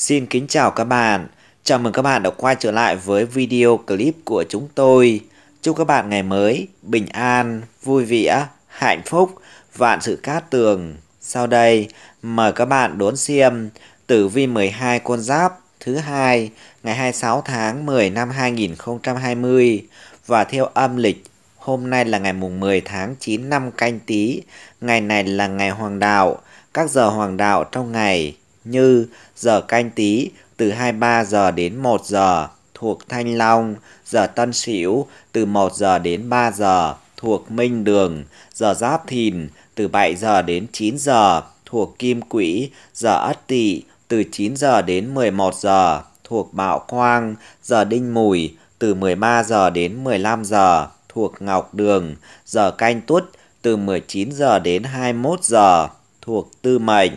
Xin kính chào các bạn. Chào mừng các bạn đã quay trở lại với video clip của chúng tôi. Chúc các bạn ngày mới bình an, vui vẻ, hạnh phúc, vạn sự cát tường. Sau đây, mời các bạn đón xem tử vi 12 con giáp thứ hai ngày 26 tháng 10 năm 2020 và theo âm lịch hôm nay là ngày mùng 10 tháng 9 năm canh tí, ngày này là ngày hoàng đạo, các giờ hoàng đạo trong ngày như giờ canh tí từ 23 giờ đến 1 giờ thuộc Thanh Long, giờ Tân Sửu từ 1 giờ đến 3 giờ thuộc Minh Đường, giờ Giáp Thìn từ 7 giờ đến 9 giờ thuộc Kim Quỹ, giờ Ất Tỵ từ 9 giờ đến 11 giờ thuộc Bạo Quang, giờ Đinh Mùi từ 13 giờ đến 15 giờ thuộc Ngọc Đường, giờ Canh Tuất từ 19 giờ đến 21 giờ thuộc Tư Mệnh.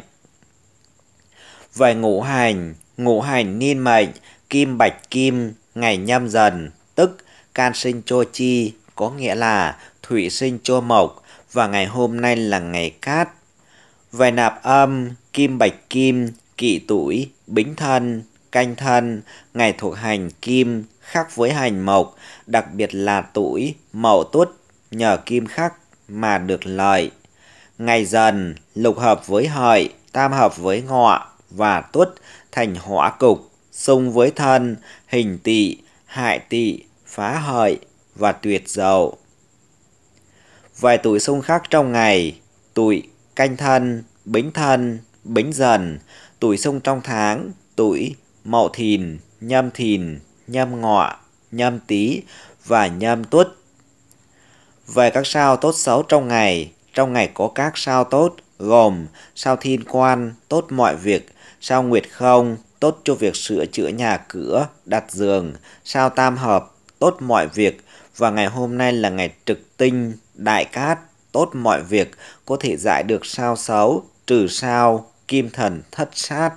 Về ngũ hành, ngũ hành niên mệnh, kim bạch kim, ngày nhâm dần, tức can sinh cho chi, có nghĩa là thủy sinh cho mộc, và ngày hôm nay là ngày cát. Về nạp âm, kim bạch kim, kỷ tuổi, bính thân, canh thân, ngày thuộc hành kim, khắc với hành mộc, đặc biệt là tuổi, mậu tuất, nhờ kim khắc mà được lợi. Ngày dần, lục hợp với hợi, tam hợp với ngọ, và tuất thành hỏa cục, xung với thân, hình tỵ, hại tỵ, phá hợi và tuyệt dậu. Vài tuổi xung khác trong ngày, tuổi canh thân, bính thân, bính dần, tuổi xung trong tháng, tuổi mậu thìn, nhâm thìn, nhâm ngọ, nhâm tý và nhâm tuất. Về các sao tốt xấu trong ngày, trong ngày có các sao tốt, gồm sao thiên quan tốt mọi việc, sao nguyệt không tốt cho việc sửa chữa nhà cửa, đặt giường, sao tam hợp tốt mọi việc và ngày hôm nay là ngày trực tinh đại cát tốt mọi việc có thể giải được sao xấu trừ sao kim thần thất sát.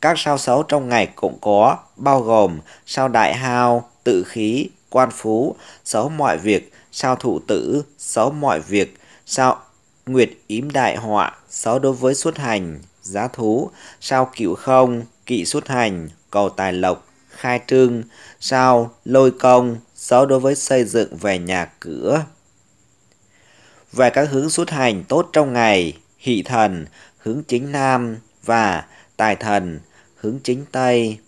Các sao xấu trong ngày cũng có bao gồm sao đại hao, tự khí, quan phú, xấu mọi việc, sao thủ tử, xấu mọi việc, sao nguyệt ím đại họa, sáu đối với xuất hành, giá thú, sao cựu không, kỵ xuất hành, cầu tài lộc, khai trương, sao lôi công, sáu đối với xây dựng về nhà cửa. Về các hướng xuất hành tốt trong ngày, hỷ thần, hướng chính nam và tài thần, hướng chính tây.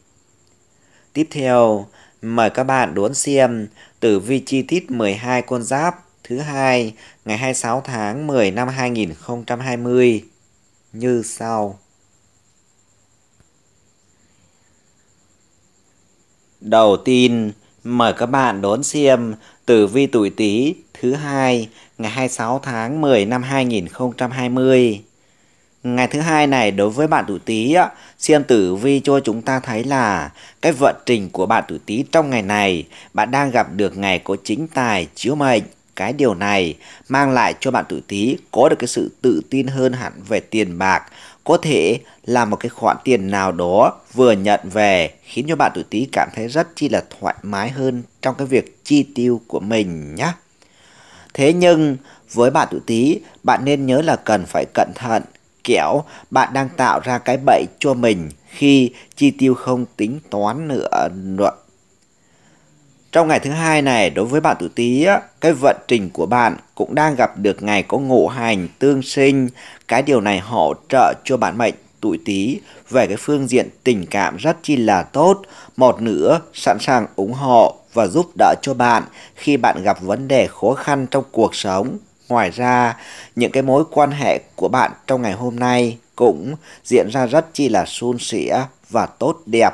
Tiếp theo, mời các bạn đón xem tử vi chi tiết 12 con giáp thứ hai ngày 26 tháng 10 năm 2020 như sau. Đầu tiên, mời các bạn đón xem tử vi tuổi Tý thứ hai ngày 26 tháng 10 năm 2020. Ngày thứ hai này đối với bạn tuổi Tý á, xem tử vi cho chúng ta thấy là cái vận trình của bạn tuổi Tý trong ngày này, bạn đang gặp được ngày có chính tài chiếu mệnh cái điều này mang lại cho bạn tuổi Tý có được cái sự tự tin hơn hẳn về tiền bạc, có thể là một cái khoản tiền nào đó vừa nhận về khiến cho bạn tuổi Tý cảm thấy rất chi là thoải mái hơn trong cái việc chi tiêu của mình nhé. Thế nhưng với bạn tuổi Tý, bạn nên nhớ là cần phải cẩn thận, kẻo bạn đang tạo ra cái bẫy cho mình khi chi tiêu không tính toán nữa trong ngày thứ hai này, đối với bạn tuổi tí, cái vận trình của bạn cũng đang gặp được ngày có ngộ hành, tương sinh. Cái điều này hỗ trợ cho bạn mệnh tuổi tí về cái phương diện tình cảm rất chi là tốt. Một nữa, sẵn sàng ủng hộ và giúp đỡ cho bạn khi bạn gặp vấn đề khó khăn trong cuộc sống. Ngoài ra, những cái mối quan hệ của bạn trong ngày hôm nay cũng diễn ra rất chi là suôn sẻ và tốt đẹp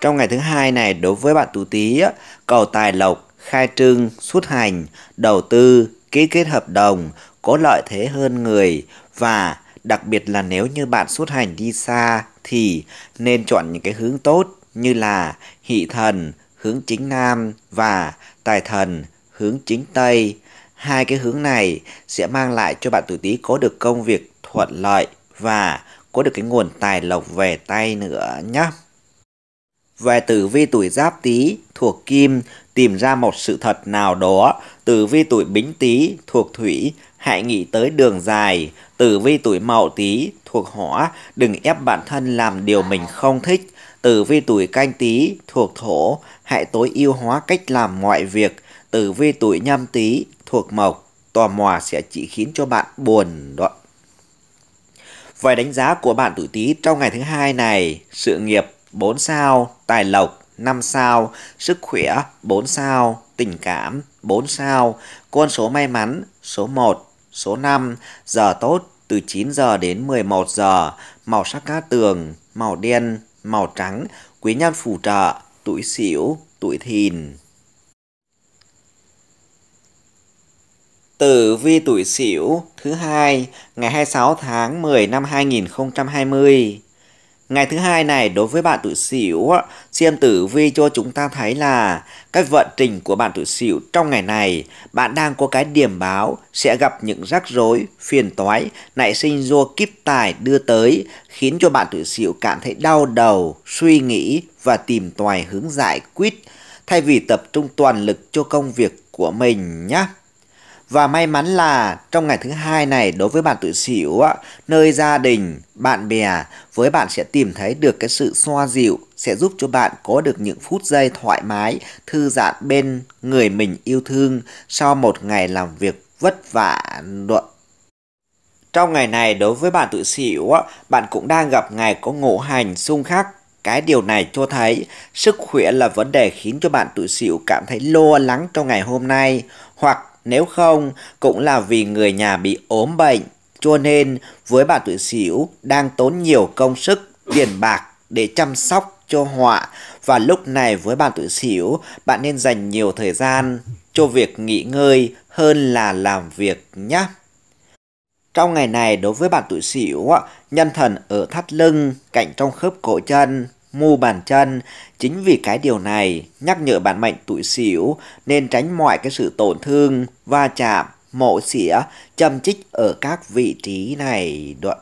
trong ngày thứ hai này đối với bạn tú tí, cầu tài lộc, khai trương, xuất hành, đầu tư, ký kết hợp đồng, có lợi thế hơn người và đặc biệt là nếu như bạn xuất hành đi xa thì nên chọn những cái hướng tốt như là hị thần hướng chính nam và tài thần hướng chính tây. Hai cái hướng này sẽ mang lại cho bạn tuổi Tý có được công việc thuận lợi và có được cái nguồn tài lộc về tay nữa nhé về tử vi tuổi giáp tý thuộc kim tìm ra một sự thật nào đó tử vi tuổi bính tý thuộc thủy hãy nghĩ tới đường dài tử vi tuổi mậu tý thuộc hỏa đừng ép bản thân làm điều mình không thích tử vi tuổi canh tý thuộc thổ hãy tối ưu hóa cách làm mọi việc tử vi tuổi nhâm tý thuộc mộc tò mò sẽ chỉ khiến cho bạn buồn đó về đánh giá của bạn tuổi tý trong ngày thứ hai này sự nghiệp 4 sao, tài lộc 5 sao, sức khỏe 4 sao, tình cảm 4 sao, con số may mắn số 1, số 5, giờ tốt từ 9 giờ đến 11 giờ, màu sắc cát tường, màu đen, màu trắng, quý nhân phù trợ, tuổi xỉu, tuổi thìn. Tử vi tuổi Sửu thứ hai ngày 26 tháng 10 năm 2020. Ngày thứ hai này đối với bạn tuổi Sửu, xem tử vi cho chúng ta thấy là cái vận trình của bạn tuổi Sửu trong ngày này, bạn đang có cái điểm báo sẽ gặp những rắc rối, phiền toái, nảy sinh do kiếp tài đưa tới, khiến cho bạn tuổi Sửu cảm thấy đau đầu, suy nghĩ và tìm tòi hướng giải quyết thay vì tập trung toàn lực cho công việc của mình nhé. Và may mắn là trong ngày thứ hai này đối với bạn tự xỉu á, nơi gia đình, bạn bè với bạn sẽ tìm thấy được cái sự xoa dịu sẽ giúp cho bạn có được những phút giây thoải mái, thư giãn bên người mình yêu thương sau một ngày làm việc vất vả trong ngày này đối với bạn tự xỉu, bạn cũng đang gặp ngày có ngộ hành xung khắc cái điều này cho thấy sức khỏe là vấn đề khiến cho bạn tự xỉu cảm thấy lo lắng trong ngày hôm nay hoặc nếu không cũng là vì người nhà bị ốm bệnh. Cho nên với bà tuổi sửu đang tốn nhiều công sức, tiền bạc để chăm sóc cho họa và lúc này với bạn tuổi sửu bạn nên dành nhiều thời gian cho việc nghỉ ngơi hơn là làm việc nhé. Trong ngày này đối với bạn tuổi Sửu, nhân thần ở thắt lưng, cạnh trong khớp cổ chân mu bàn chân. Chính vì cái điều này nhắc nhở bạn mệnh tuổi xỉu nên tránh mọi cái sự tổn thương, va chạm, mổ xỉa, châm chích ở các vị trí này. Đoạn.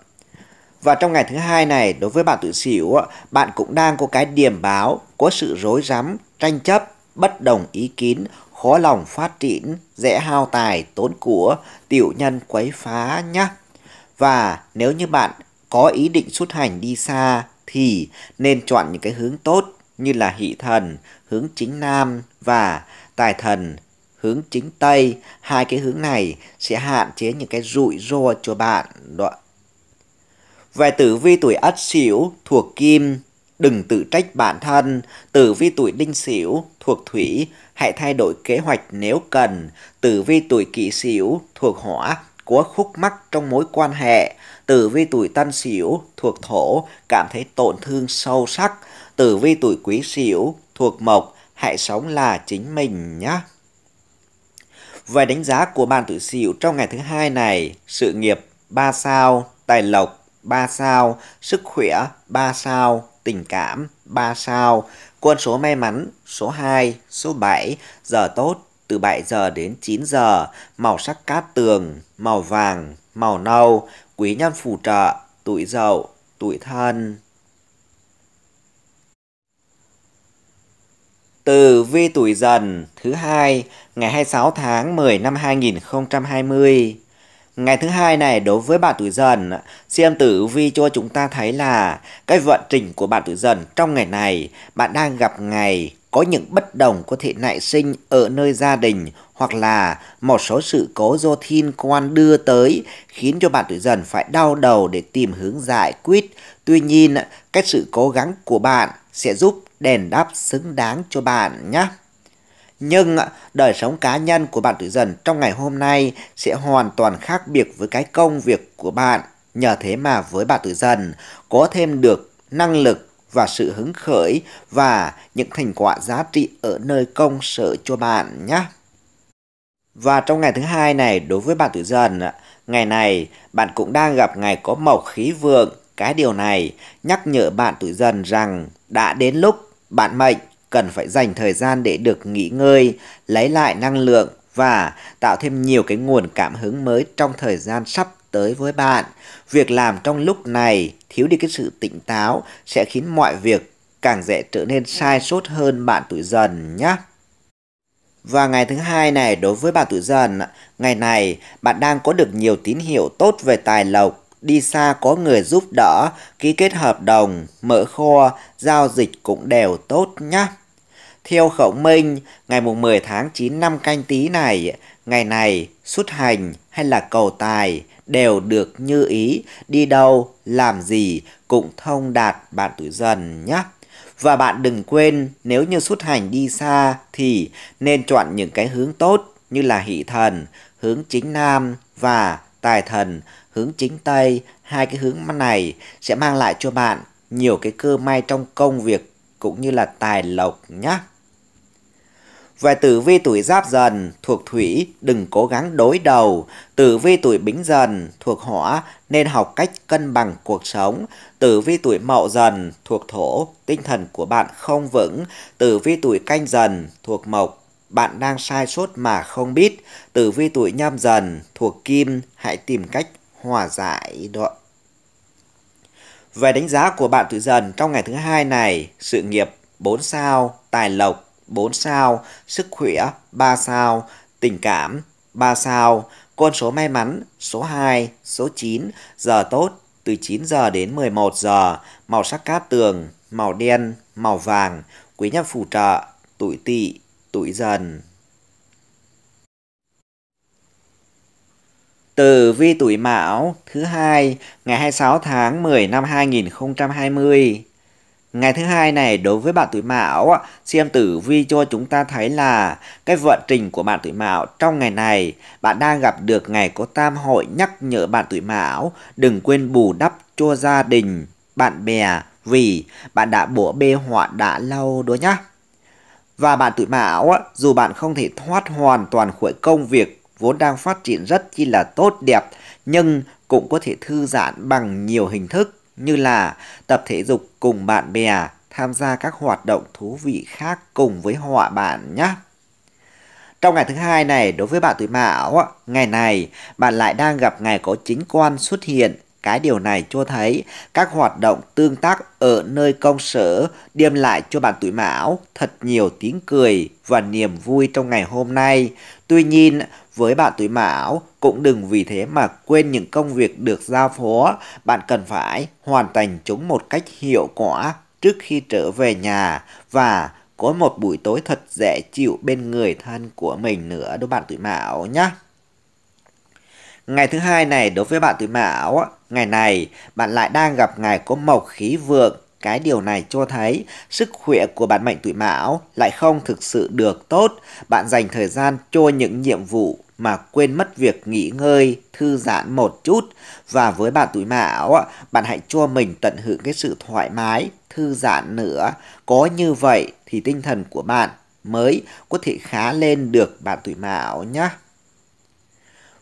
Và trong ngày thứ hai này, đối với bạn tuổi xỉu, bạn cũng đang có cái điểm báo, có sự rối rắm, tranh chấp, bất đồng ý kiến, khó lòng phát triển, dễ hao tài, tốn của, tiểu nhân quấy phá nhé. Và nếu như bạn có ý định xuất hành đi xa, thì nên chọn những cái hướng tốt như là hỷ thần hướng chính nam và tài thần hướng chính tây hai cái hướng này sẽ hạn chế những cái rủi ro cho bạn đoạn về tử vi tuổi ất sửu thuộc kim đừng tự trách bản thân tử vi tuổi đinh sửu thuộc thủy hãy thay đổi kế hoạch nếu cần tử vi tuổi kỷ sửu thuộc hỏa của khúc mắc trong mối quan hệ. Tử vi tuổi tân sửu thuộc thổ, cảm thấy tổn thương sâu sắc. Tử vi tuổi quý sửu thuộc mộc, hãy sống là chính mình nhé. Về đánh giá của bạn tuổi sửu trong ngày thứ hai này, sự nghiệp 3 sao, tài lộc 3 sao, sức khỏe 3 sao, tình cảm 3 sao, quân số may mắn số 2, số 7, giờ tốt từ 7 giờ đến 9 giờ, màu sắc cát tường, màu vàng, màu nâu, quý nhân phù trợ, tuổi dậu, tuổi thân. Từ vi tuổi dần thứ hai ngày 26 tháng 10 năm 2020. Ngày thứ hai này đối với bạn tuổi dần, xem tử vi cho chúng ta thấy là cái vận trình của bạn tuổi dần trong ngày này, bạn đang gặp ngày có những bất đồng có thể nảy sinh ở nơi gia đình hoặc là một số sự cố do thiên quan đưa tới khiến cho bạn tuổi dần phải đau đầu để tìm hướng giải quyết. Tuy nhiên, cái sự cố gắng của bạn sẽ giúp đền đáp xứng đáng cho bạn nhé. Nhưng đời sống cá nhân của bạn tuổi dần trong ngày hôm nay sẽ hoàn toàn khác biệt với cái công việc của bạn. Nhờ thế mà với bạn tuổi dần có thêm được năng lực và sự hứng khởi và những thành quả giá trị ở nơi công sở cho bạn nhé. Và trong ngày thứ hai này đối với bạn tuổi dần, ngày này bạn cũng đang gặp ngày có mộc khí vượng. Cái điều này nhắc nhở bạn tuổi dần rằng đã đến lúc bạn mệnh cần phải dành thời gian để được nghỉ ngơi, lấy lại năng lượng và tạo thêm nhiều cái nguồn cảm hứng mới trong thời gian sắp tới với bạn. Việc làm trong lúc này thiếu đi cái sự tỉnh táo sẽ khiến mọi việc càng dễ trở nên sai sót hơn bạn tuổi dần nhé. Và ngày thứ hai này đối với bạn tuổi dần, ngày này bạn đang có được nhiều tín hiệu tốt về tài lộc, đi xa có người giúp đỡ, ký kết hợp đồng, mở kho, giao dịch cũng đều tốt nhé. Theo khẩu minh, ngày mùng 10 tháng 9 năm canh tí này, ngày này xuất hành hay là cầu tài đều được như ý, đi đâu, làm gì cũng thông đạt bạn tuổi dần nhé. Và bạn đừng quên nếu như xuất hành đi xa thì nên chọn những cái hướng tốt như là hỷ thần, hướng chính nam và tài thần, hướng chính tây. Hai cái hướng này sẽ mang lại cho bạn nhiều cái cơ may trong công việc cũng như là tài lộc nhé. Về tử vi tuổi giáp dần thuộc thủy đừng cố gắng đối đầu, tử vi tuổi bính dần thuộc hỏa nên học cách cân bằng cuộc sống, tử vi tuổi mậu dần thuộc thổ, tinh thần của bạn không vững, tử vi tuổi canh dần thuộc mộc, bạn đang sai sốt mà không biết, tử vi tuổi nhâm dần thuộc kim, hãy tìm cách hòa giải đó. Về đánh giá của bạn tuổi dần trong ngày thứ hai này, sự nghiệp 4 sao, tài lộc 4 sao, sức khỏe 3 sao, tình cảm 3 sao, con số may mắn số 2, số 9, giờ tốt từ 9 giờ đến 11 giờ, màu sắc cát tường, màu đen, màu vàng, quý nhân phù trợ, tuổi tỵ, tuổi dần. từ vi tuổi Mão thứ hai ngày 26 tháng 10 năm 2020 Ngày thứ hai này đối với bạn tuổi Mão, xem tử vi cho chúng ta thấy là cái vận trình của bạn tuổi Mão trong ngày này, bạn đang gặp được ngày có tam hội nhắc nhở bạn tuổi Mão đừng quên bù đắp cho gia đình, bạn bè vì bạn đã bủa bê họa đã lâu đó nhá. Và bạn tuổi Mão, dù bạn không thể thoát hoàn toàn khỏi công việc vốn đang phát triển rất chi là tốt đẹp, nhưng cũng có thể thư giãn bằng nhiều hình thức như là tập thể dục cùng bạn bè, tham gia các hoạt động thú vị khác cùng với họ bạn nhé. Trong ngày thứ hai này, đối với bạn tuổi mão, ngày này bạn lại đang gặp ngày có chính quan xuất hiện. Cái điều này cho thấy các hoạt động tương tác ở nơi công sở đem lại cho bạn tuổi mão thật nhiều tiếng cười và niềm vui trong ngày hôm nay. Tuy nhiên, với bạn tuổi Mão, cũng đừng vì thế mà quên những công việc được giao phó, bạn cần phải hoàn thành chúng một cách hiệu quả trước khi trở về nhà và có một buổi tối thật dễ chịu bên người thân của mình nữa đối bạn tuổi Mão nhé. Ngày thứ hai này đối với bạn tuổi Mão, ngày này bạn lại đang gặp ngày có mộc khí vượng. Cái điều này cho thấy sức khỏe của bạn mệnh tuổi Mão lại không thực sự được tốt. Bạn dành thời gian cho những nhiệm vụ mà quên mất việc nghỉ ngơi, thư giãn một chút. Và với bạn tuổi mão, bạn hãy cho mình tận hưởng cái sự thoải mái, thư giãn nữa. Có như vậy thì tinh thần của bạn mới có thể khá lên được bạn tuổi mão nhé.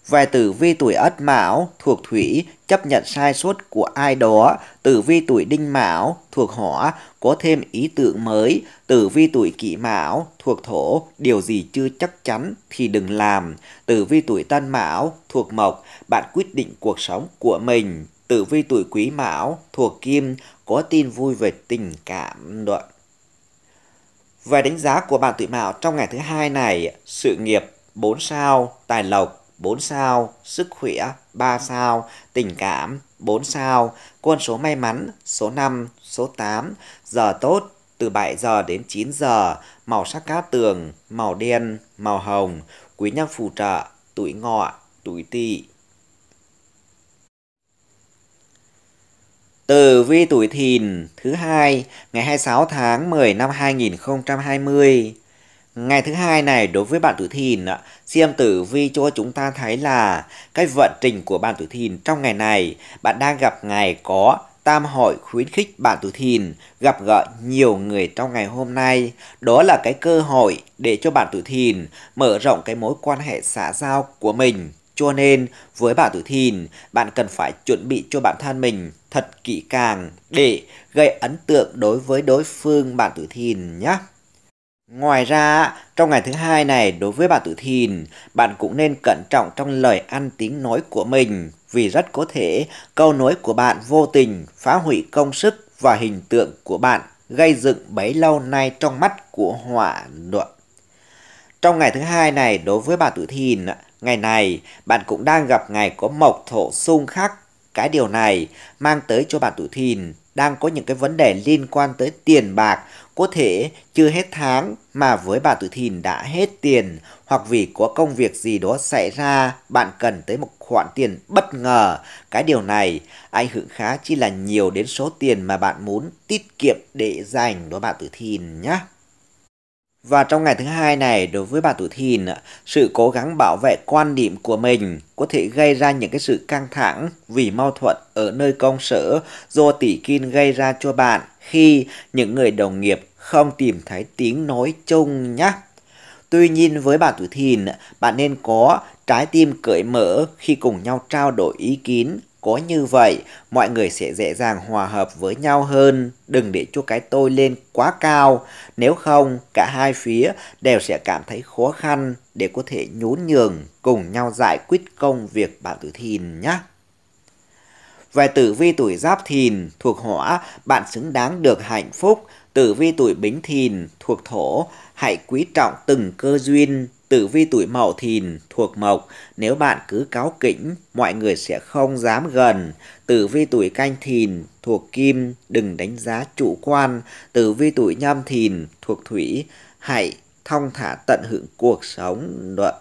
Về tử vi tuổi Ất Mão thuộc Thủy chấp nhận sai suất của ai đó, tử vi tuổi Đinh Mão thuộc Hỏa có thêm ý tưởng mới, tử vi tuổi Kỷ Mão thuộc Thổ điều gì chưa chắc chắn thì đừng làm, tử vi tuổi Tân Mão thuộc Mộc bạn quyết định cuộc sống của mình, tử vi tuổi Quý Mão thuộc Kim có tin vui về tình cảm đoạn. Về đánh giá của bạn tuổi Mão trong ngày thứ hai này, sự nghiệp 4 sao, tài lộc 4 sao, sức khỏe 3 sao, tình cảm 4 sao, con số may mắn số 5, số 8, giờ tốt từ 7 giờ đến 9 giờ, màu sắc cát tường, màu đen, màu hồng, quý nhân phù trợ, tuổi ngọ, tuổi tỵ. từ vi tuổi thìn thứ hai ngày 26 tháng 10 năm 2020 Ngày thứ hai này đối với bạn tử thìn, xem tử vi cho chúng ta thấy là cái vận trình của bạn tử thìn trong ngày này, bạn đang gặp ngày có tam hội khuyến khích bạn tử thìn gặp gỡ nhiều người trong ngày hôm nay. Đó là cái cơ hội để cho bạn tử thìn mở rộng cái mối quan hệ xã giao của mình. Cho nên, với bạn tử thìn, bạn cần phải chuẩn bị cho bản thân mình thật kỹ càng để gây ấn tượng đối với đối phương bạn tử thìn nhé. Ngoài ra, trong ngày thứ hai này đối với bạn tự thìn, bạn cũng nên cẩn trọng trong lời ăn tiếng nói của mình vì rất có thể câu nói của bạn vô tình phá hủy công sức và hình tượng của bạn gây dựng bấy lâu nay trong mắt của họa luận. Trong ngày thứ hai này đối với bạn tự thìn, ngày này bạn cũng đang gặp ngày có mộc thổ xung khắc. Cái điều này mang tới cho bạn tự thìn đang có những cái vấn đề liên quan tới tiền bạc có thể chưa hết tháng mà với bà Tử Thìn đã hết tiền hoặc vì có công việc gì đó xảy ra bạn cần tới một khoản tiền bất ngờ. Cái điều này ảnh hưởng khá chi là nhiều đến số tiền mà bạn muốn tiết kiệm để dành đó bà Tử Thìn nhé. Và trong ngày thứ hai này, đối với bà tuổi Thìn, sự cố gắng bảo vệ quan điểm của mình có thể gây ra những cái sự căng thẳng vì mâu thuẫn ở nơi công sở do tỷ kim gây ra cho bạn khi những người đồng nghiệp không tìm thấy tiếng nói chung nhé. Tuy nhiên với bà tuổi Thìn, bạn nên có trái tim cởi mở khi cùng nhau trao đổi ý kiến có như vậy, mọi người sẽ dễ dàng hòa hợp với nhau hơn, đừng để cho cái tôi lên quá cao, nếu không cả hai phía đều sẽ cảm thấy khó khăn để có thể nhún nhường cùng nhau giải quyết công việc bảo tử thìn nhé. Về tử vi tuổi giáp thìn thuộc hỏa, bạn xứng đáng được hạnh phúc. Tử vi tuổi bính thìn thuộc thổ, hãy quý trọng từng cơ duyên, Tử vi tuổi mậu thìn thuộc mộc, nếu bạn cứ cáo kỉnh, mọi người sẽ không dám gần. Tử vi tuổi canh thìn thuộc kim, đừng đánh giá chủ quan. Tử vi tuổi nhâm thìn thuộc thủy, hãy thong thả tận hưởng cuộc sống. Luận.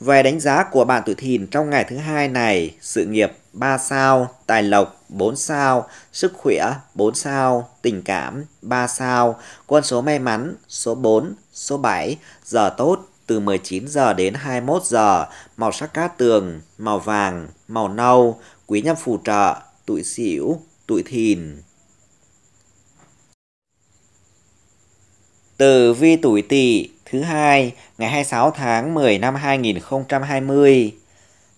Về đánh giá của bạn tuổi thìn trong ngày thứ hai này, sự nghiệp 3 sao, tài lộc 4 sao, sức khỏe 4 sao, tình cảm 3 sao, quân số may mắn số 4, số 7, giờ tốt từ 19 giờ đến 21 giờ, màu sắc cát tường, màu vàng, màu nâu, quý nhân phù trợ, tuổi sửu tuổi thìn. Từ vi tuổi tỵ thứ hai ngày 26 tháng 10 năm 2020.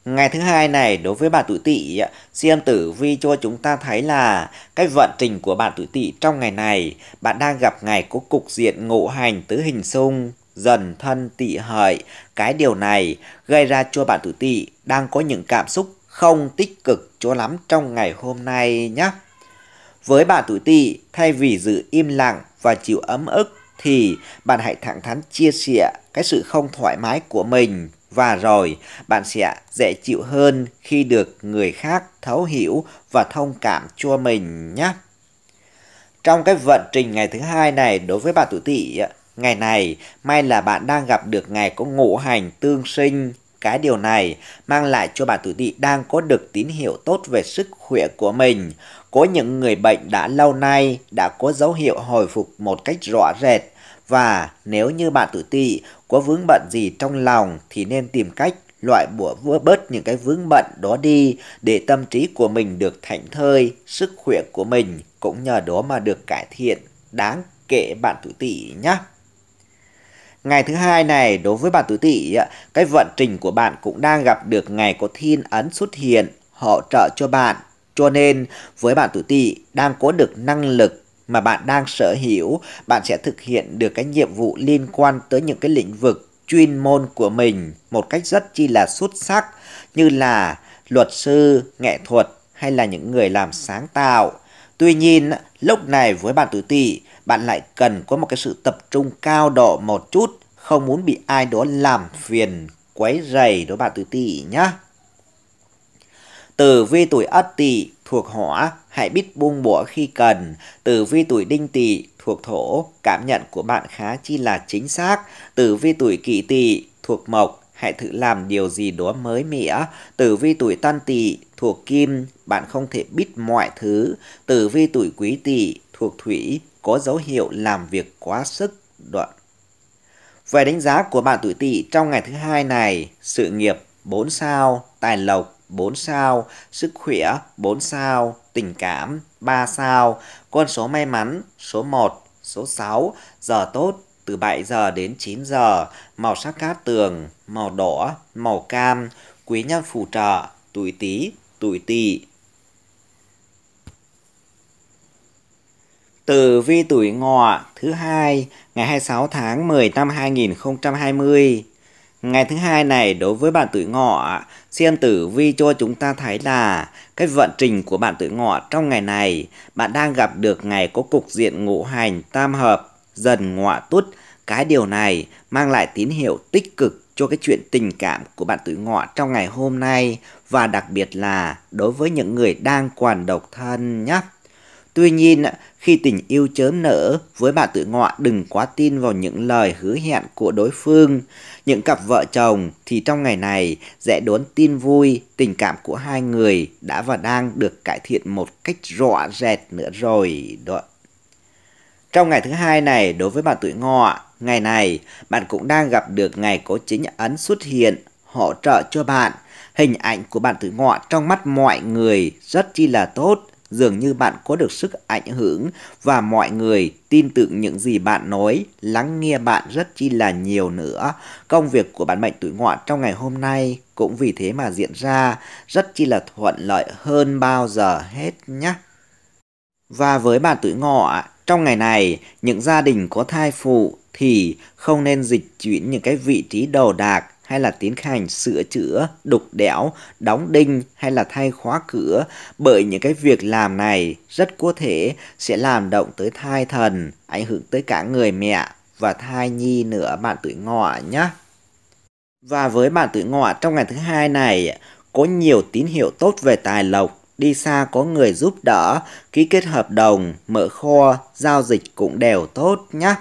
Ngày thứ hai này đối với bạn tuổi tỵ, xem tử vi cho chúng ta thấy là cái vận trình của bạn tuổi tỵ trong ngày này, bạn đang gặp ngày có cục diện ngộ hành tứ hình xung dần thân tị hợi. Cái điều này gây ra cho bạn tuổi tỵ đang có những cảm xúc không tích cực cho lắm trong ngày hôm nay nhé. Với bạn tuổi tỵ thay vì giữ im lặng và chịu ấm ức thì bạn hãy thẳng thắn chia sẻ cái sự không thoải mái của mình và rồi bạn sẽ dễ chịu hơn khi được người khác thấu hiểu và thông cảm cho mình nhé. Trong cái vận trình ngày thứ hai này đối với bạn tuổi tỵ. Ngày này, may là bạn đang gặp được ngày có ngũ hành tương sinh. Cái điều này mang lại cho bạn tuổi tỵ đang có được tín hiệu tốt về sức khỏe của mình. Có những người bệnh đã lâu nay đã có dấu hiệu hồi phục một cách rõ rệt. Và nếu như bạn tuổi tỵ có vướng bận gì trong lòng thì nên tìm cách loại bỏ bớt những cái vướng bận đó đi để tâm trí của mình được thảnh thơi, sức khỏe của mình cũng nhờ đó mà được cải thiện đáng kể bạn tuổi tỵ nhé. Ngày thứ hai này đối với bạn tuổi tỵ, cái vận trình của bạn cũng đang gặp được ngày có thiên ấn xuất hiện hỗ trợ cho bạn. Cho nên với bạn tuổi tỵ đang có được năng lực mà bạn đang sở hữu, bạn sẽ thực hiện được cái nhiệm vụ liên quan tới những cái lĩnh vực chuyên môn của mình một cách rất chi là xuất sắc như là luật sư, nghệ thuật hay là những người làm sáng tạo Tuy nhiên, lúc này với bạn tuổi tỵ bạn lại cần có một cái sự tập trung cao độ một chút, không muốn bị ai đó làm phiền, quấy rầy đối bạn tuổi tỵ nhé Tử vi tuổi ất tỵ thuộc hỏa, hãy biết buông bỏ khi cần. Tử vi tuổi đinh tỵ thuộc thổ, cảm nhận của bạn khá chi là chính xác. Tử vi tuổi kỷ tỵ thuộc mộc, hãy thử làm điều gì đó mới mẻ. Tử vi tuổi tân tỵ thuộc kim, bạn không thể biết mọi thứ. Tử vi tuổi quý tỵ thuộc thủy có dấu hiệu làm việc quá sức đoạn. Về đánh giá của bạn tuổi tỵ trong ngày thứ hai này, sự nghiệp 4 sao, tài lộc 4 sao, sức khỏe 4 sao, tình cảm 3 sao, con số may mắn số 1, số 6, giờ tốt từ 7 giờ đến 9 giờ, màu sắc cát tường, màu đỏ, màu cam, quý nhân phù trợ, tuổi Tý tuổi tỵ. Tử vi tuổi ngọ thứ hai ngày 26 tháng 10 năm 2020. Ngày thứ hai này đối với bạn tuổi ngọ, xem tử vi cho chúng ta thấy là cái vận trình của bạn tuổi ngọ trong ngày này, bạn đang gặp được ngày có cục diện ngũ hành tam hợp dần ngọa tuất. Cái điều này mang lại tín hiệu tích cực cho cái chuyện tình cảm của bạn tuổi ngọ trong ngày hôm nay và đặc biệt là đối với những người đang còn độc thân nhé. Tuy nhiên, khi tình yêu chớm nở, với bạn tuổi ngọ đừng quá tin vào những lời hứa hẹn của đối phương. Những cặp vợ chồng thì trong ngày này dễ đốn tin vui, tình cảm của hai người đã và đang được cải thiện một cách rõ rệt nữa rồi. Đó. Trong ngày thứ hai này, đối với bạn tuổi ngọ, ngày này bạn cũng đang gặp được ngày có chính ấn xuất hiện hỗ trợ cho bạn. Hình ảnh của bạn tuổi ngọ trong mắt mọi người rất chi là tốt, dường như bạn có được sức ảnh hưởng và mọi người tin tưởng những gì bạn nói, lắng nghe bạn rất chi là nhiều nữa. Công việc của bạn mệnh tuổi ngọ trong ngày hôm nay cũng vì thế mà diễn ra rất chi là thuận lợi hơn bao giờ hết nhé. Và với bà tuổi ngọ, trong ngày này, những gia đình có thai phụ thì không nên dịch chuyển những cái vị trí đồ đạc hay là tiến hành sửa chữa, đục đẽo, đóng đinh hay là thay khóa cửa bởi những cái việc làm này rất có thể sẽ làm động tới thai thần, ảnh hưởng tới cả người mẹ và thai nhi nữa bạn tuổi ngọ nhé. Và với bạn tuổi ngọ trong ngày thứ hai này có nhiều tín hiệu tốt về tài lộc đi xa có người giúp đỡ, ký kết hợp đồng, mở kho, giao dịch cũng đều tốt nhé.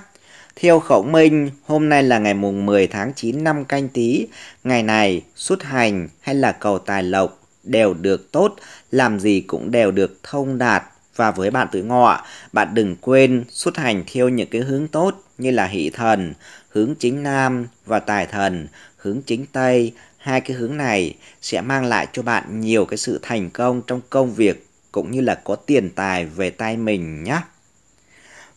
Theo khẩu minh, hôm nay là ngày mùng 10 tháng 9 năm canh tí, ngày này xuất hành hay là cầu tài lộc đều được tốt, làm gì cũng đều được thông đạt. Và với bạn tuổi ngọ, bạn đừng quên xuất hành theo những cái hướng tốt như là hỷ thần, hướng chính nam và tài thần, hướng chính tây, hai cái hướng này sẽ mang lại cho bạn nhiều cái sự thành công trong công việc cũng như là có tiền tài về tay mình nhé.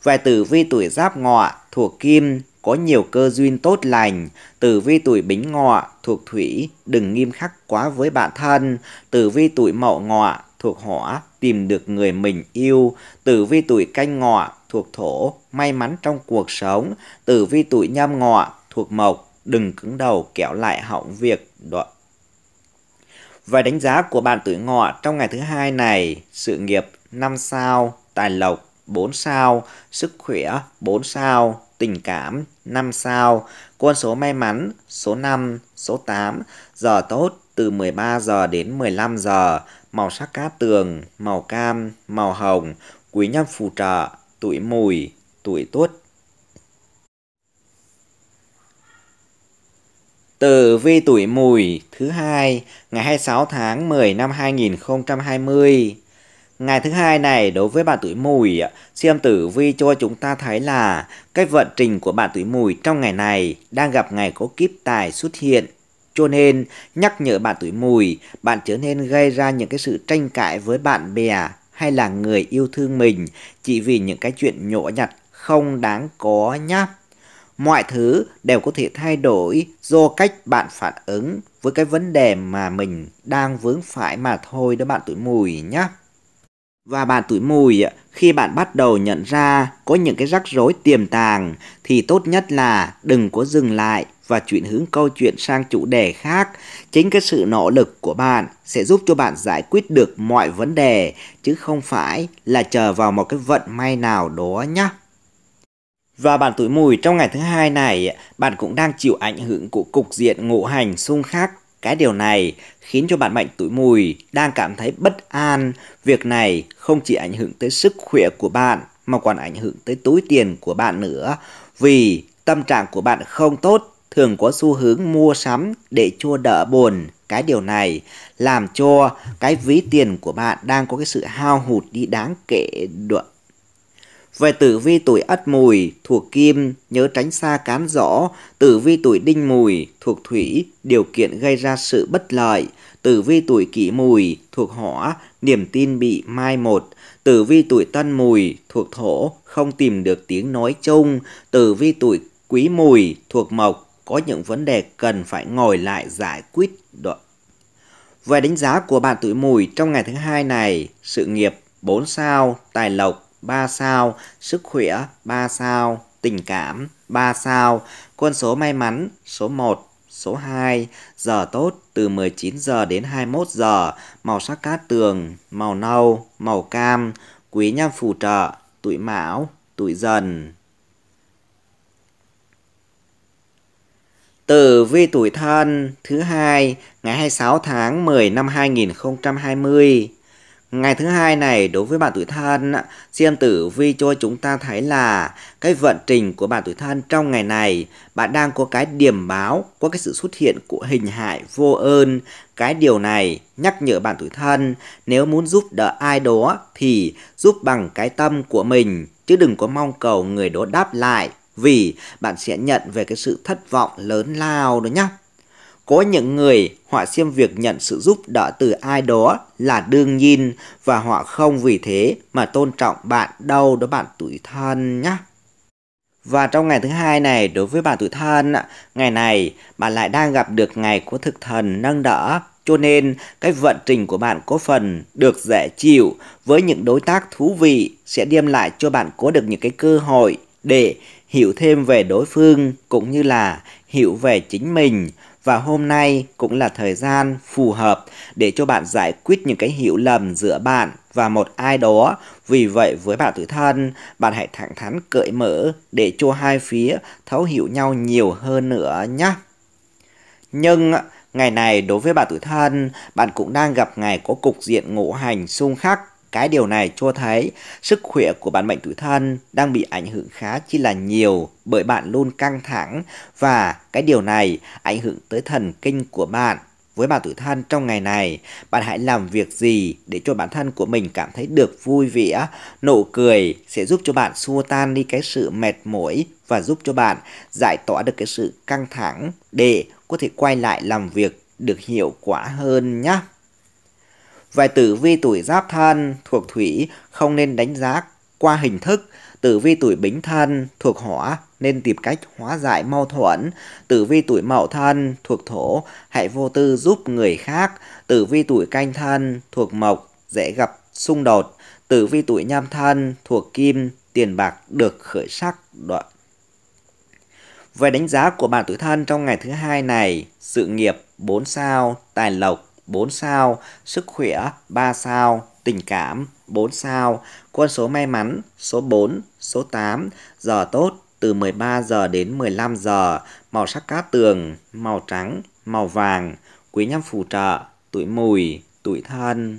Về tử vi tuổi giáp ngọ thuộc kim có nhiều cơ duyên tốt lành, tử vi tuổi bính ngọ thuộc thủy đừng nghiêm khắc quá với bản thân, tử vi tuổi mậu ngọ thuộc hỏa tìm được người mình yêu, tử vi tuổi canh ngọ thuộc thổ may mắn trong cuộc sống, tử vi tuổi nhâm ngọ thuộc mộc đừng cứng đầu kéo lại hỏng việc đó. Về đánh giá của bạn tuổi ngọ trong ngày thứ hai này, sự nghiệp 5 sao, tài lộc 4 sao, sức khỏe 4 sao, tình cảm 5 sao, con số may mắn số 5, số 8, giờ tốt từ 13 giờ đến 15 giờ, màu sắc cát tường, màu cam, màu hồng, quý nhân phù trợ, tuổi mùi, tuổi tuất. Tử vi tuổi mùi thứ hai ngày 26 tháng 10 năm 2020. Ngày thứ hai này đối với bạn tuổi mùi, xem tử vi cho chúng ta thấy là cái vận trình của bạn tuổi mùi trong ngày này đang gặp ngày có kiếp tài xuất hiện. Cho nên nhắc nhở bạn tuổi mùi, bạn trở nên gây ra những cái sự tranh cãi với bạn bè hay là người yêu thương mình chỉ vì những cái chuyện nhỏ nhặt không đáng có nhá mọi thứ đều có thể thay đổi do cách bạn phản ứng với cái vấn đề mà mình đang vướng phải mà thôi đó bạn tuổi mùi nhé. Và bạn tuổi mùi, khi bạn bắt đầu nhận ra có những cái rắc rối tiềm tàng thì tốt nhất là đừng có dừng lại và chuyển hướng câu chuyện sang chủ đề khác. Chính cái sự nỗ lực của bạn sẽ giúp cho bạn giải quyết được mọi vấn đề chứ không phải là chờ vào một cái vận may nào đó nhé. Và bản tuổi mùi trong ngày thứ hai này, bạn cũng đang chịu ảnh hưởng của cục diện ngũ hành xung khắc. Cái điều này khiến cho bạn mệnh tuổi mùi đang cảm thấy bất an. Việc này không chỉ ảnh hưởng tới sức khỏe của bạn mà còn ảnh hưởng tới túi tiền của bạn nữa. Vì tâm trạng của bạn không tốt, thường có xu hướng mua sắm để chua đỡ buồn. Cái điều này làm cho cái ví tiền của bạn đang có cái sự hao hụt đi đáng kể được về tử vi tuổi ất mùi, thuộc kim, nhớ tránh xa cán rõ. Tử vi tuổi đinh mùi, thuộc thủy, điều kiện gây ra sự bất lợi. Tử vi tuổi kỷ mùi, thuộc hỏa, niềm tin bị mai một. Tử vi tuổi tân mùi, thuộc thổ, không tìm được tiếng nói chung. Tử vi tuổi quý mùi, thuộc mộc, có những vấn đề cần phải ngồi lại giải quyết. Về đánh giá của bạn tuổi mùi trong ngày thứ hai này, sự nghiệp 4 sao, tài lộc 3 sao, sức khỏe 3 sao, tình cảm 3 sao, con số may mắn số 1, số 2, giờ tốt từ 19 giờ đến 21 giờ, màu sắc cát tường, màu nâu, màu cam, quý nhân phù trợ, tuổi mão, tuổi dần. Tử vi tuổi thân thứ hai ngày 26 tháng 10 năm 2020 Ngày thứ hai này đối với bạn tuổi thân, xem tử vi cho chúng ta thấy là cái vận trình của bạn tuổi thân trong ngày này, bạn đang có cái điểm báo, có cái sự xuất hiện của hình hại vô ơn. Cái điều này nhắc nhở bạn tuổi thân, nếu muốn giúp đỡ ai đó thì giúp bằng cái tâm của mình, chứ đừng có mong cầu người đó đáp lại, vì bạn sẽ nhận về cái sự thất vọng lớn lao đó nhá. Có những người họ xem việc nhận sự giúp đỡ từ ai đó là đương nhiên và họ không vì thế mà tôn trọng bạn đâu đó bạn tuổi thân nhé. Và trong ngày thứ hai này đối với bạn tuổi thân, ngày này bạn lại đang gặp được ngày của thực thần nâng đỡ cho nên cái vận trình của bạn có phần được dễ chịu với những đối tác thú vị sẽ đem lại cho bạn có được những cái cơ hội để hiểu thêm về đối phương cũng như là hiểu về chính mình và hôm nay cũng là thời gian phù hợp để cho bạn giải quyết những cái hiểu lầm giữa bạn và một ai đó. Vì vậy với bạn tự thân, bạn hãy thẳng thắn cởi mở để cho hai phía thấu hiểu nhau nhiều hơn nữa nhé. Nhưng ngày này đối với bạn tự thân, bạn cũng đang gặp ngày có cục diện ngũ hành xung khắc cái điều này cho thấy sức khỏe của bạn mệnh tuổi thân đang bị ảnh hưởng khá chi là nhiều bởi bạn luôn căng thẳng và cái điều này ảnh hưởng tới thần kinh của bạn. Với bạn tuổi thân trong ngày này, bạn hãy làm việc gì để cho bản thân của mình cảm thấy được vui vẻ, nụ cười sẽ giúp cho bạn xua tan đi cái sự mệt mỏi và giúp cho bạn giải tỏa được cái sự căng thẳng để có thể quay lại làm việc được hiệu quả hơn nhé. Về tử vi tuổi giáp thân thuộc thủy không nên đánh giá qua hình thức. Tử vi tuổi bính thân thuộc hỏa nên tìm cách hóa giải mâu thuẫn. Tử vi tuổi mậu thân thuộc thổ hãy vô tư giúp người khác. Tử vi tuổi canh thân thuộc mộc dễ gặp xung đột. Tử vi tuổi nhâm thân thuộc kim tiền bạc được khởi sắc đoạn. Về đánh giá của bạn tuổi thân trong ngày thứ hai này, sự nghiệp 4 sao, tài lộc 4 sao, sức khỏe 3 sao, tình cảm 4 sao, con số may mắn số 4, số 8, giờ tốt từ 13 giờ đến 15 giờ, màu sắc cát tường, màu trắng, màu vàng, quý nhân phù trợ, tuổi mùi, tuổi thân.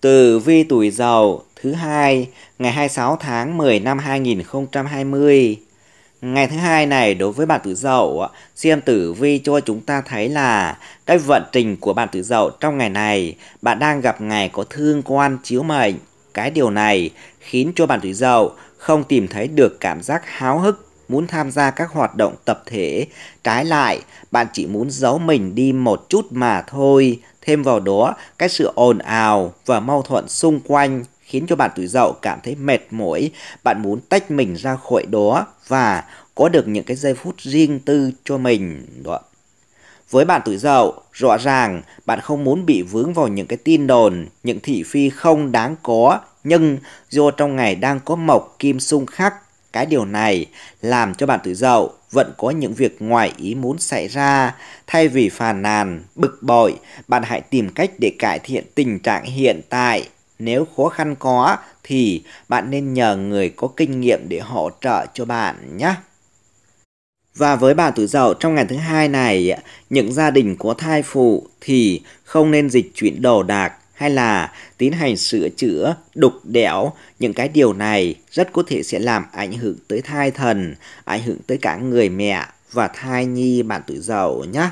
Tử vi tuổi giàu thứ hai ngày 26 tháng 10 năm 2020 Ngày thứ hai này đối với bạn tử dậu, xem tử vi cho chúng ta thấy là cái vận trình của bạn tử dậu trong ngày này, bạn đang gặp ngày có thương quan chiếu mệnh. Cái điều này khiến cho bạn tử dậu không tìm thấy được cảm giác háo hức muốn tham gia các hoạt động tập thể. Trái lại, bạn chỉ muốn giấu mình đi một chút mà thôi. Thêm vào đó, cái sự ồn ào và mâu thuẫn xung quanh khiến cho bạn tuổi dậu cảm thấy mệt mỏi, bạn muốn tách mình ra khỏi đó và có được những cái giây phút riêng tư cho mình. Đó. Với bạn tuổi dậu, rõ ràng bạn không muốn bị vướng vào những cái tin đồn, những thị phi không đáng có, nhưng do trong ngày đang có mộc kim xung khắc, cái điều này làm cho bạn tuổi dậu vẫn có những việc ngoài ý muốn xảy ra. Thay vì phàn nàn, bực bội, bạn hãy tìm cách để cải thiện tình trạng hiện tại nếu khó khăn có thì bạn nên nhờ người có kinh nghiệm để hỗ trợ cho bạn nhé. Và với bà tuổi dậu trong ngày thứ hai này, những gia đình có thai phụ thì không nên dịch chuyển đồ đạc hay là tiến hành sửa chữa, đục đẽo. Những cái điều này rất có thể sẽ làm ảnh hưởng tới thai thần, ảnh hưởng tới cả người mẹ và thai nhi bạn tuổi dậu nhé.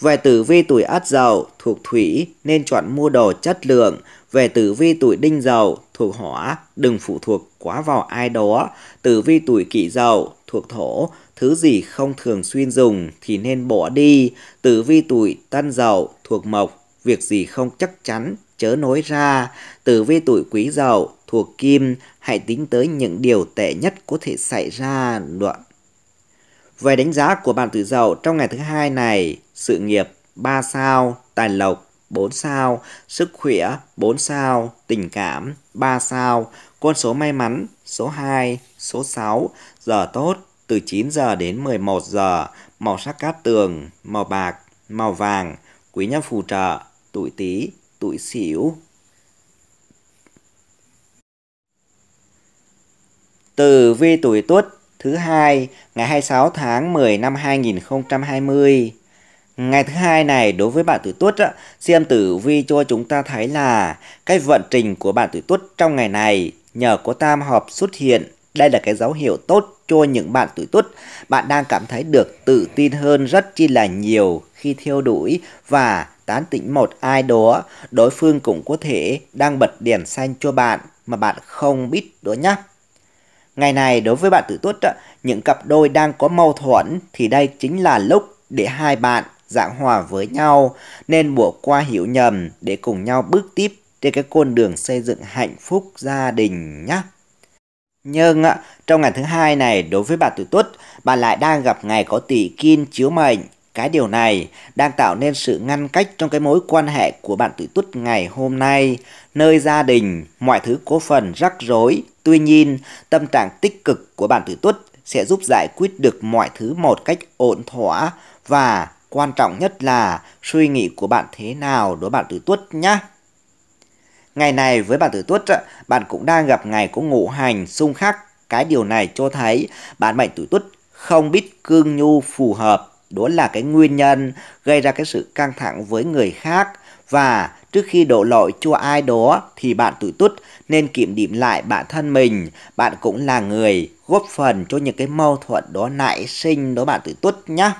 Về tử vi tuổi ất dậu thuộc thủy nên chọn mua đồ chất lượng về tử vi tuổi đinh dậu thuộc hỏa, đừng phụ thuộc quá vào ai đó. Tử vi tuổi kỷ dậu thuộc thổ, thứ gì không thường xuyên dùng thì nên bỏ đi. Tử vi tuổi tân dậu thuộc mộc, việc gì không chắc chắn chớ nói ra. Tử vi tuổi quý dậu thuộc kim, hãy tính tới những điều tệ nhất có thể xảy ra luận Về đánh giá của bạn tuổi dậu trong ngày thứ hai này, sự nghiệp 3 sao, tài lộc 4 sao, sức khỏe 4 sao, tình cảm 3 sao, con số may mắn số 2, số 6, giờ tốt từ 9 giờ đến 11 giờ, màu sắc cát tường, màu bạc, màu vàng, quý nhân phù trợ, tuổi Tý, tuổi Sửu. từ vi tuổi Tuất thứ hai ngày 26 tháng 10 năm 2020 Ngày thứ hai này đối với bạn tuổi Tuất xem tử vi cho chúng ta thấy là cái vận trình của bạn tuổi Tuất trong ngày này nhờ có tam hợp xuất hiện. Đây là cái dấu hiệu tốt cho những bạn tuổi Tuất. Bạn đang cảm thấy được tự tin hơn rất chi là nhiều khi theo đuổi và tán tỉnh một ai đó. Đối phương cũng có thể đang bật đèn xanh cho bạn mà bạn không biết đó nhé. Ngày này đối với bạn tuổi tuất, những cặp đôi đang có mâu thuẫn thì đây chính là lúc để hai bạn dạng hòa với nhau nên bỏ qua hiểu nhầm để cùng nhau bước tiếp trên cái con đường xây dựng hạnh phúc gia đình nhé. Nhưng trong ngày thứ hai này đối với bà tuổi tuất, bà lại đang gặp ngày có tỷ kim chiếu mệnh. Cái điều này đang tạo nên sự ngăn cách trong cái mối quan hệ của bạn tuổi tuất ngày hôm nay, nơi gia đình, mọi thứ có phần rắc rối. Tuy nhiên, tâm trạng tích cực của bạn tuổi tuất sẽ giúp giải quyết được mọi thứ một cách ổn thỏa và Quan trọng nhất là suy nghĩ của bạn thế nào đối bạn tử tuất nhá. Ngày này với bạn tử tuất, bạn cũng đang gặp ngày của ngũ hành xung khắc. Cái điều này cho thấy bạn mệnh tử tuất không biết cương nhu phù hợp. Đó là cái nguyên nhân gây ra cái sự căng thẳng với người khác. Và trước khi đổ lỗi cho ai đó thì bạn tử tuất nên kiểm điểm lại bản thân mình. Bạn cũng là người góp phần cho những cái mâu thuẫn đó nảy sinh đó bạn tử tuất nhé.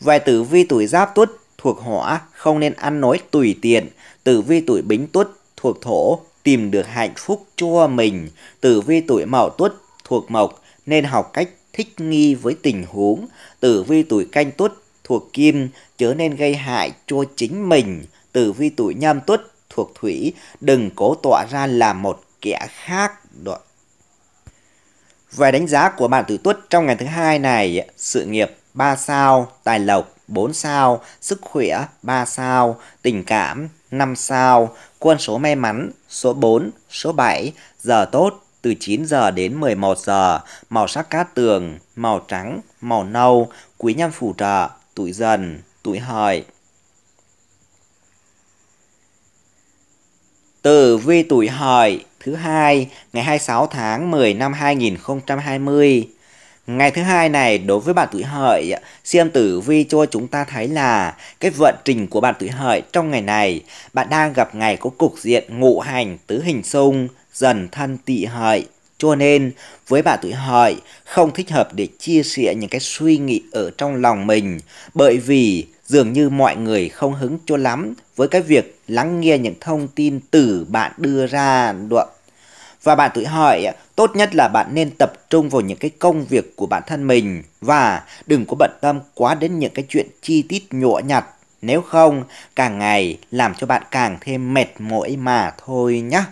Về tử vi tuổi giáp tuất thuộc hỏa, không nên ăn nói tùy tiện. Tử vi tuổi bính tuất thuộc thổ, tìm được hạnh phúc cho mình. Tử vi tuổi mậu tuất thuộc mộc, nên học cách thích nghi với tình huống. Tử vi tuổi canh tuất thuộc kim, chớ nên gây hại cho chính mình. Tử vi tuổi nhâm tuất thuộc thủy, đừng cố tỏa ra là một kẻ khác. Đó. Về đánh giá của bạn tử tuất trong ngày thứ hai này, sự nghiệp 3 sao, tài lộc 4 sao, sức khỏe 3 sao, tình cảm 5 sao, quân số may mắn số 4, số 7, giờ tốt từ 9 giờ đến 11 giờ, màu sắc cát tường, màu trắng, màu nâu, quý nhân phù trợ, tuổi dần, tuổi hợi. Tử vi tuổi hợi thứ hai ngày 26 tháng 10 năm 2020 Ngày thứ hai này đối với bạn tuổi hợi, xem tử vi cho chúng ta thấy là cái vận trình của bạn tuổi hợi trong ngày này, bạn đang gặp ngày có cục diện ngũ hành tứ hình xung, dần thân tỵ hợi. Cho nên, với bạn tuổi hợi, không thích hợp để chia sẻ những cái suy nghĩ ở trong lòng mình, bởi vì dường như mọi người không hứng cho lắm với cái việc lắng nghe những thông tin từ bạn đưa ra được và bạn tự hỏi, tốt nhất là bạn nên tập trung vào những cái công việc của bản thân mình và đừng có bận tâm quá đến những cái chuyện chi tiết nhỏ nhặt. Nếu không, càng ngày làm cho bạn càng thêm mệt mỏi mà thôi nhé.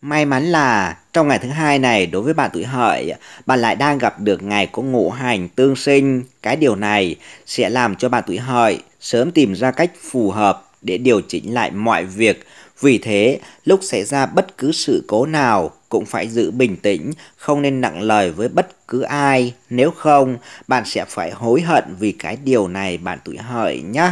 May mắn là trong ngày thứ hai này đối với bạn tuổi hợi, bạn lại đang gặp được ngày có ngũ hành tương sinh. Cái điều này sẽ làm cho bạn tuổi hợi sớm tìm ra cách phù hợp để điều chỉnh lại mọi việc vì thế, lúc xảy ra bất cứ sự cố nào cũng phải giữ bình tĩnh, không nên nặng lời với bất cứ ai, nếu không bạn sẽ phải hối hận vì cái điều này bạn tuổi hợi nhé.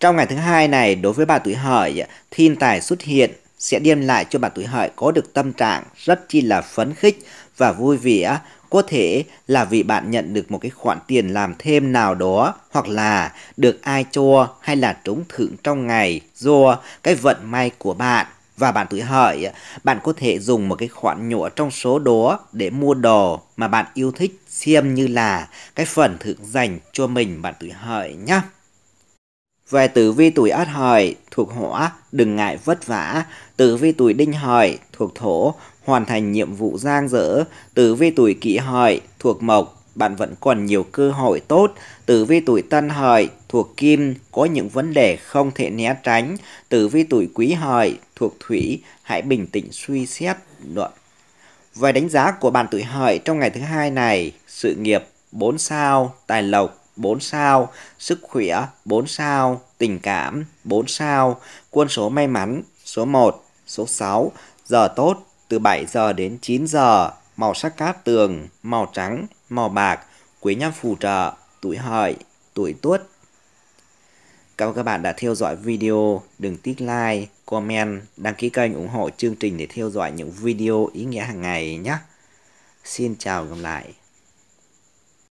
Trong ngày thứ hai này, đối với bạn tuổi hợi, thiên tài xuất hiện sẽ đem lại cho bạn tuổi hợi có được tâm trạng rất chi là phấn khích và vui vẻ có thể là vì bạn nhận được một cái khoản tiền làm thêm nào đó hoặc là được ai cho hay là trúng thưởng trong ngày do cái vận may của bạn và bạn tuổi hợi bạn có thể dùng một cái khoản nhỏ trong số đó để mua đồ mà bạn yêu thích xem như là cái phần thưởng dành cho mình bạn tuổi hợi nhé về tử vi tuổi ất hợi thuộc hỏa, đừng ngại vất vả. Tử vi tuổi đinh hợi thuộc thổ, hoàn thành nhiệm vụ giang dở, tử vi tuổi kỷ hợi thuộc mộc, bạn vẫn còn nhiều cơ hội tốt, tử vi tuổi tân hợi thuộc kim có những vấn đề không thể né tránh, tử vi tuổi quý hợi thuộc thủy, hãy bình tĩnh suy xét luận. Về đánh giá của bạn tuổi hợi trong ngày thứ hai này, sự nghiệp 4 sao, tài lộc 4 sao, sức khỏe 4 sao, tình cảm 4 sao, quân số may mắn số 1, số 6, giờ tốt từ 7 giờ đến 9 giờ, màu sắc cát tường, màu trắng, màu bạc, quý nhân phù trợ, tuổi hợi, tuổi tuất. Cảm ơn các bạn đã theo dõi video, đừng tiếc like, comment, đăng ký kênh ủng hộ chương trình để theo dõi những video ý nghĩa hàng ngày nhé. Xin chào gặp lại.